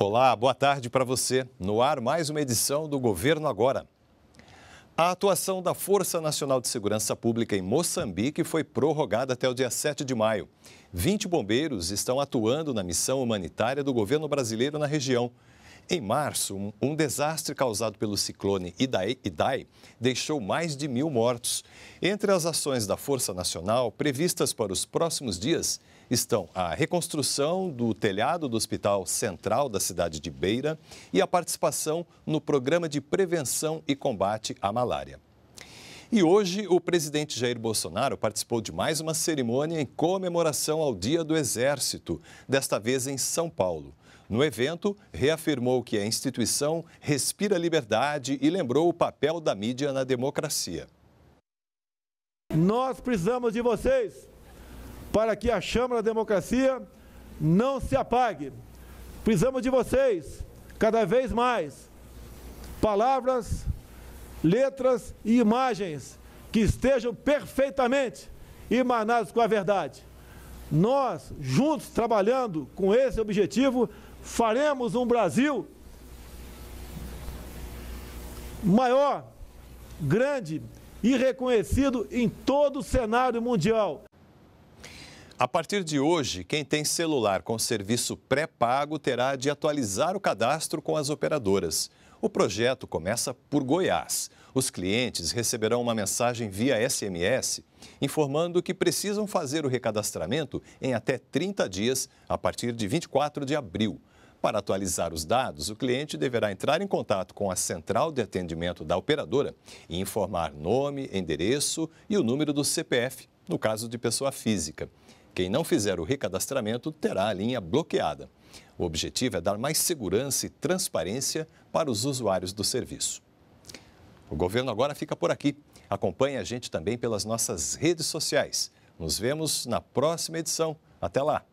Olá, boa tarde para você. No ar, mais uma edição do Governo Agora. A atuação da Força Nacional de Segurança Pública em Moçambique foi prorrogada até o dia 7 de maio. 20 bombeiros estão atuando na missão humanitária do governo brasileiro na região. Em março, um desastre causado pelo ciclone Idai, Idai, deixou mais de mil mortos. Entre as ações da Força Nacional previstas para os próximos dias estão a reconstrução do telhado do Hospital Central da cidade de Beira e a participação no Programa de Prevenção e Combate à Malária. E hoje, o presidente Jair Bolsonaro participou de mais uma cerimônia em comemoração ao Dia do Exército, desta vez em São Paulo. No evento, reafirmou que a instituição respira liberdade e lembrou o papel da mídia na democracia. Nós precisamos de vocês para que a chama da democracia não se apague. Precisamos de vocês, cada vez mais. Palavras letras e imagens que estejam perfeitamente emanadas com a verdade. Nós, juntos, trabalhando com esse objetivo, faremos um Brasil maior, grande e reconhecido em todo o cenário mundial, a partir de hoje, quem tem celular com serviço pré-pago terá de atualizar o cadastro com as operadoras. O projeto começa por Goiás. Os clientes receberão uma mensagem via SMS informando que precisam fazer o recadastramento em até 30 dias, a partir de 24 de abril. Para atualizar os dados, o cliente deverá entrar em contato com a central de atendimento da operadora e informar nome, endereço e o número do CPF, no caso de pessoa física. Quem não fizer o recadastramento terá a linha bloqueada. O objetivo é dar mais segurança e transparência para os usuários do serviço. O governo agora fica por aqui. Acompanhe a gente também pelas nossas redes sociais. Nos vemos na próxima edição. Até lá!